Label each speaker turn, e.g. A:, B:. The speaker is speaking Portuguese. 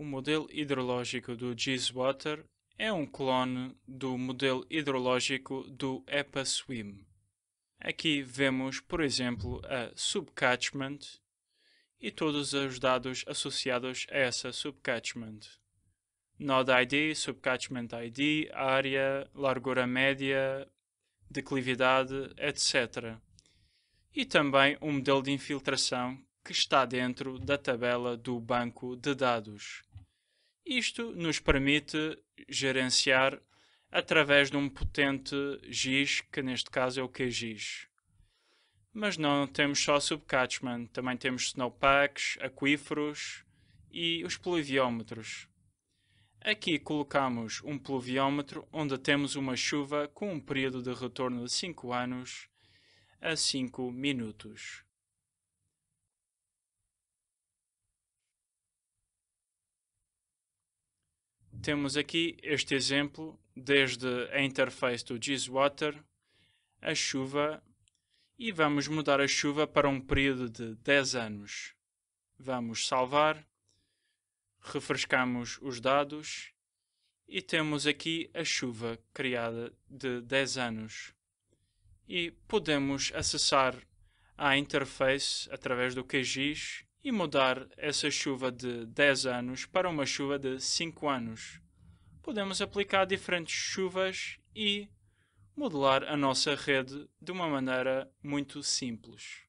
A: O modelo hidrológico do Giswater é um clone do modelo hidrológico do EPA-SWIM. Aqui vemos, por exemplo, a subcatchment e todos os dados associados a essa subcatchment. Node ID, subcatchment ID, área, largura média, declividade, etc. E também um modelo de infiltração que está dentro da tabela do banco de dados. Isto nos permite gerenciar através de um potente GIS, que neste caso é o QGIS. Mas não temos só subcatchment, também temos snowpacks, aquíferos e os pluviômetros. Aqui colocamos um pluviômetro onde temos uma chuva com um período de retorno de 5 anos a 5 minutos. Temos aqui este exemplo desde a interface do GizWater, a chuva, e vamos mudar a chuva para um período de 10 anos. Vamos salvar, refrescamos os dados e temos aqui a chuva criada de 10 anos. E podemos acessar a interface através do QGIS e mudar essa chuva de 10 anos para uma chuva de 5 anos. Podemos aplicar diferentes chuvas e modelar a nossa rede de uma maneira muito simples.